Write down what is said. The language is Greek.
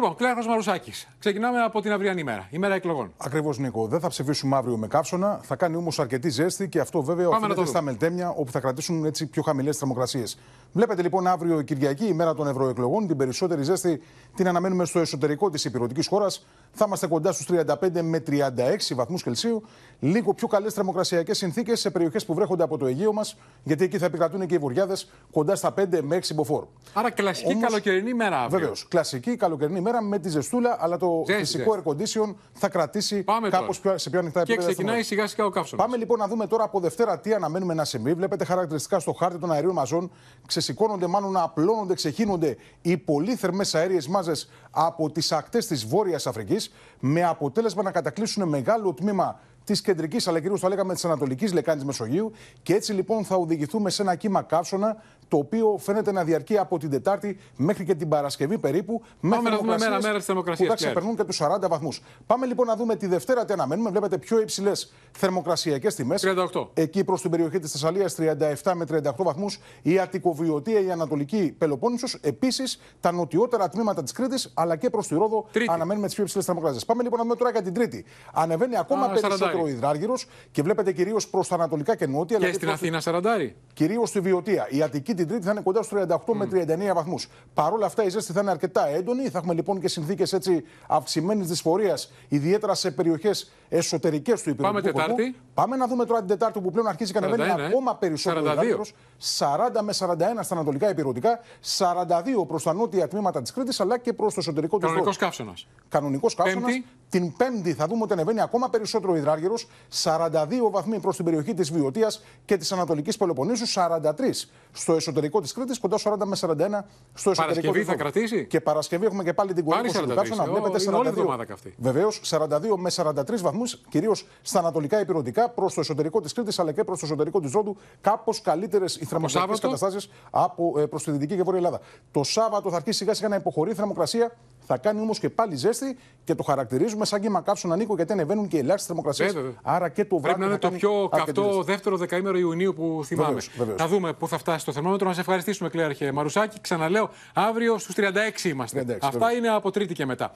Λοιπόν, Κλέαρχο Μαρουσάκης. Ξεκινάμε από την αυριανή μέρα, η μέρα εκλογών. Ακριβώς, Νίκο. Δεν θα ψηφίσουμε αύριο με κάψονα. Θα κάνει όμως αρκετή ζέστη και αυτό βέβαια Πάμε οφείλεται στα μελτέμια όπου θα κρατήσουν έτσι πιο χαμηλές θερμοκρασίες. Βλέπετε λοιπόν αύριο Κυριακή, η μέρα των ευρωεκλογών, την περισσότερη ζέστη την αναμένουμε στο εσωτερικό της υπηρετικής χώρας. Θα είμαστε κοντά στους 35 με 36 βαθμούς Κελσίου. Λίγο πιο καλές θερμοκρασιακές συνθήκες σε περιοχές που βρέχονται από το Αιγαίο μας, γιατί εκεί θα επικρατούν και οι βουριάδες κοντά στα 5 με 6 μποφόρ. Άρα κλασική όμως, καλοκαιρινή μέρα αύριο. Βεβαίως, κλασική καλοκαιρινή με τη ζεστούλα, αλλά το φυσικό air condition θα κρατήσει κάπω σε πιο ανοιχτά επίπεδα. Και ξεκινάει σιγά σιγά ο καύσωνας. Πάμε λοιπόν να δούμε τώρα από Δευτέρα τι αναμένουμε να συμβεί. Βλέπετε χαρακτηριστικά στο χάρτη των αερίων μαζών. Ξεσηκώνονται, μάλλον να απλώνονται, ξεχύνονται οι πολύ θερμές αέριες μάζες από τις ακτές της Βόρειας Αφρικής, με αποτέλεσμα να κατακλείσουν μεγάλο τμήμα της κεντρικής, αλλά κυρίως θα λέγαμε της Ανατολικής Λεκάνης Μεσογείου. Και έτσι λοιπόν θα οδηγηθούμε σε ένα κύμα καύσωνα το οποίο φαίνεται να διαρκεί από την Τετάρτη μέχρι και την Παρασκευή περίπου. Πάμε να δούμε μέρα, μέρα της θερμοκρασίας. Που ξεπερνούν και τους 40 βαθμούς. Πάμε λοιπόν να δούμε τη Δευτέρα τι αναμένουμε. Βλέπετε πιο υψηλές θερμοκρασιακές τιμές. Εκεί προς την περιοχή της Θεσσαλίας 37 με 38 βαθμούς. Η Αττικοβιωτία, η Ανατολική Πελοπόννησος. Επίσης τα νοτιότερα τμήματα της Κρήτης αλλά και προς τη Ρόδο Τρίτη. αναμένουμε τις πιο υψηλές θερμοκρασίες. Πάμε λοιπόν να δούμε τώρα για την Τρίτη. Ανεβαίνει ακόμα Α, περισσότερο υδράργυρος και βλέπετε κυρίως προς τα ανατολικά και νότια. Και δηλαδή στην Αθήνα 40. Κυρίως στη Βιωτία. Η Αττική την Τρίτη θα είναι κοντά στους 38 με 39 βαθμούς. Παρ' όλα αυτά η ζέστη θα είναι αρκετά έντονη. Θα έχουμε λοιπόν και συνθήκες έτσι αυξημένης δυσφορίας, ιδιαίτερα σε περιοχές εσωτερικές του υπηρεσίου. Πάμε Τετάρτη. Πάμε να δούμε τώρα την Τετάρτη που πλέον αρχίζει και ανεβαίνει ε. ακόμα περισσότερο. 42. 40 με 41 στα ανατολικά υπηρετικά, 42 προς τα νότια τμήματα της Κρήτης αλλά και προς το εσωτερικό του Κανονικό καύσωνας. Κανονικός καύσωνας. Την Πέμπτη θα δούμε ότι ανεβαίνει ακόμα περισσότερο υδράργυρος, 42 βαθμοί προς την περιοχή της Βιωτία και της Ανατολικής Πελοπονίσου, 43 στο εσωτερικό εσωτερικό της Κρήτης, κοντά 40 με 41 στο εσωτερικό. Παρασκευή θα κρατήσει. Και Παρασκευή έχουμε και πάλι την κορυφή. του να βλέπετε καυτή. Βεβαίω 42 με 43 βαθμούς, κυρίως στα ανατολικά επιρροτικά προς το εσωτερικό της Κρήτης αλλά και προς το εσωτερικό της Ρόδου. Κάπως καλύτερες οι θερμοκρασίες καταστάσει ε, προς τη Δυτική και Βόρεια Ελλάδα. Το Σάββατο θα αρχίσει σιγά σιγά να υποχωρεί η θερμοκρασία θα κάνει όμως και πάλι ζέστη και το χαρακτηρίζουμε σαν κύμα να Νίκο, γιατί ανεβαίνουν και οι ελάχιστες θερμοκρασίες. Άρα και το βράδυ. Πρέπει να είναι το πιο καυτό δεύτερο δεκαήμερο Ιουνίου που θυμάμαι. Θα δούμε πού θα φτάσει το θερμόμετρο. Να σε ευχαριστήσουμε, Κλέαρχε Μαρουσάκη. Ξαναλέω, αύριο στους 36 είμαστε. Αυτά είναι από Τρίτη και μετά.